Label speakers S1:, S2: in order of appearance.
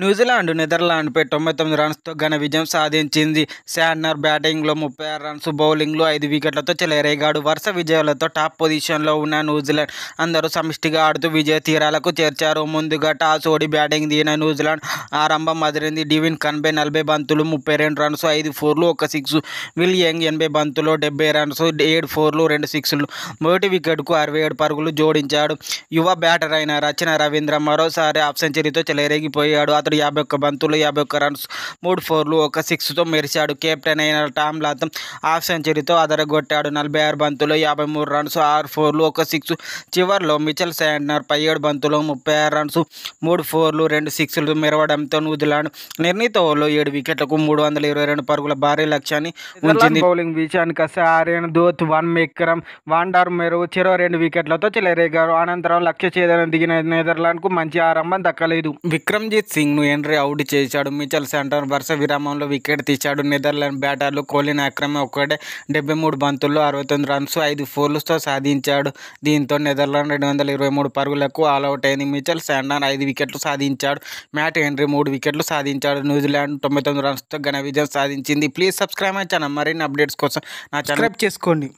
S1: New Zealand నెదర్లాండ్పై తొంభై తొమ్మిది రన్స్తో ఘన విజయం సాధించింది శాడ్నర్ బ్యాటింగ్లో ముప్పై ఆరు రన్స్ బౌలింగ్లో ఐదు వికెట్లతో చెలరేగాడు వరుస విజయాలతో టాప్ పొజిషన్లో ఉన్న న్యూజిలాండ్ అందరూ సమిష్టిగా ఆడుతూ విజయ తీరాలకు చేర్చారు ముందుగా టాస్ ఓడి బ్యాటింగ్ దిగిన న్యూజిలాండ్ ఆరంభం అదిరింది డివిన్ కన్బే నలభై బంతులు ముప్పై రెండు రన్స్ ఐదు ఫోర్లు ఒక సిక్స్ విలియంగ్ ఎనభై బంతులు డెబ్బై రన్స్ ఏడు ఫోర్లు రెండు సిక్స్లు మొదటి వికెట్కు అరవై ఏడు పరుగులు జోడించాడు యువ బ్యాటర్ అయిన రచన రవీంద్ర మరోసారి హాఫ్ సెంచరీతో చెలరేగిపోయాడు అతడు యాభై ఒక్క బంతులు యాభై ఒక్క రన్స్ మూడు ఫోర్లు ఒక సిక్స్తో మెరిశాడు కెప్టెన్ అయిన టామ్ లాతం హాఫ్ సెంచరీతో అదరగొట్టాడు నలభై ఆరు బంతులు యాభై మూడు రన్స్ ఆరు ఫోర్లు ఒక సిక్స్ చివరిలో మిచల్ శాండ్నర్ పై ఏడు బంతులు ముప్పై ఆరు రన్స్ మూడు ఫోర్లు రెండు సిక్స్లు మెరవడంతో న్యూజిలాండ్ నిర్ణీత ఓవర్లో ఏడు వికెట్లకు మూడు వందల ఇరవై రెండు పరుగుల భారీ లక్ష్యాన్ని ఉంచింది బౌలింగ్ విషయానికి వస్తే ఆర్యన్ దోత్ వన్ విక్రమ్ వాండర్ మెరు చెరో రెండు వికెట్లతో చెలరేగారు అనంతరం లక్ష్య చేదన దిగిన నెదర్లాండ్కు మంచి ఆరంభం దక్కలేదు విక్రమ్జీత్ సింగ్ నువ్వు ఎంట్రీ అవుట్ చేశాడు మిచల్ సెంటర్ వరుస విరామంలో వికెట్ తీశాడు నెదర్లాండ్ బ్యాటర్లు కోలిన్ అక్రమ ఒక్కడే డెబ్బై మూడు బంతుల్లో అరవై తొమ్మిది రన్స్ ఐదు ఫోర్లతో సాధించాడు దీంతో నెదర్లాండ్ రెండు వందల ఇరవై మూడు పరుగులకు ఆల్అౌట్ అయింది మిచల్ సెంటర్ ఐదు వికెట్లు సాధించాడు మ్యాట్ ఎంట్రీ మూడు వికెట్లు సాధించాడు న్యూజిలాండ్ తొంభై తొమ్మిది రన్స్తో ఘన విజయం సాధించింది ప్లీజ్ సబ్స్క్రైబ్ మై ఛానల్ మరిన్ని అప్డేట్స్ కోసం నా సబ్స్క్రైబ్ చేసుకోండి